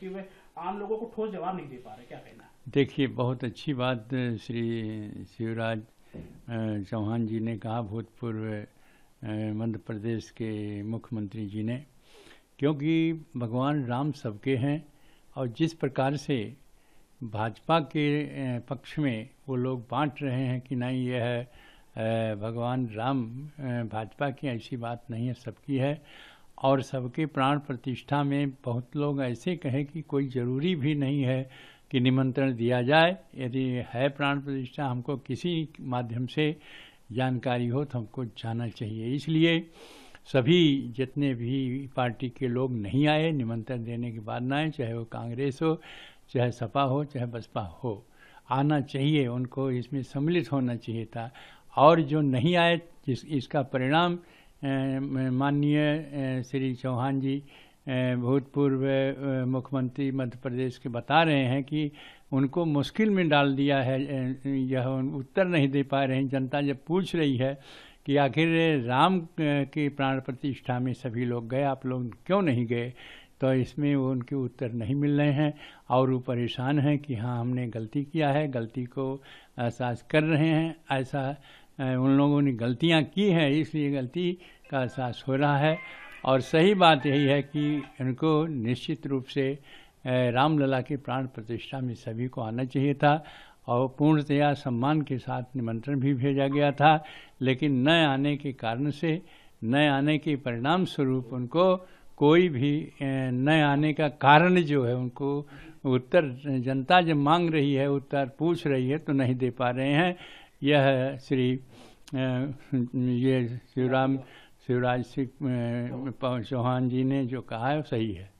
क्योंकि वे आम लोगों को ठोस जवाब नहीं दे पा रहे क्या कहना देखिए बहुत अच्छी बात श्री शिवराज चौहान जी ने कहा भूतपूर्व मध्य प्रदेश के मुख्यमंत्री जी ने क्योंकि भगवान राम सबके हैं और जिस प्रकार से भाजपा के पक्ष में वो लोग बांट रहे हैं कि नहीं यह भगवान राम भाजपा की ऐसी बात नहीं है सबकी है और सबके प्राण प्रतिष्ठा में बहुत लोग ऐसे कहें कि कोई ज़रूरी भी नहीं है कि निमंत्रण दिया जाए यदि है प्राण प्रतिष्ठा हमको किसी माध्यम से जानकारी हो तो हमको जाना चाहिए इसलिए सभी जितने भी पार्टी के लोग नहीं आए निमंत्रण देने के बाद ना आए चाहे वो कांग्रेस हो चाहे सपा हो चाहे बसपा हो आना चाहिए उनको इसमें सम्मिलित होना चाहिए था और जो नहीं आए जिस इसका परिणाम माननीय श्री चौहान जी भूतपूर्व मुख्यमंत्री मध्य प्रदेश के बता रहे हैं कि उनको मुश्किल में डाल दिया है यह उत्तर नहीं दे पा रहे हैं जनता जब पूछ रही है कि आखिर राम की प्राण प्रतिष्ठा में सभी लोग गए आप लोग क्यों नहीं गए तो इसमें वो उनके उत्तर नहीं मिल रहे हैं और वो परेशान हैं कि हाँ हमने गलती किया है गलती को एहसास कर रहे हैं ऐसा उन लोगों ने गलतियाँ की हैं इसलिए गलती का एहसास हो रहा है और सही बात यही है कि इनको निश्चित रूप से रामलला के प्राण प्रतिष्ठा में सभी को आना चाहिए था और पूर्णतया सम्मान के साथ निमंत्रण भी भेजा गया था लेकिन न आने के कारण से न आने के परिणाम स्वरूप उनको कोई भी न आने का कारण जो है उनको उत्तर जनता जब मांग रही है उत्तर पूछ रही है तो नहीं दे पा रहे हैं यह श्री ये राम शिवराज सिंह चौहान जी ने जो कहा है सही है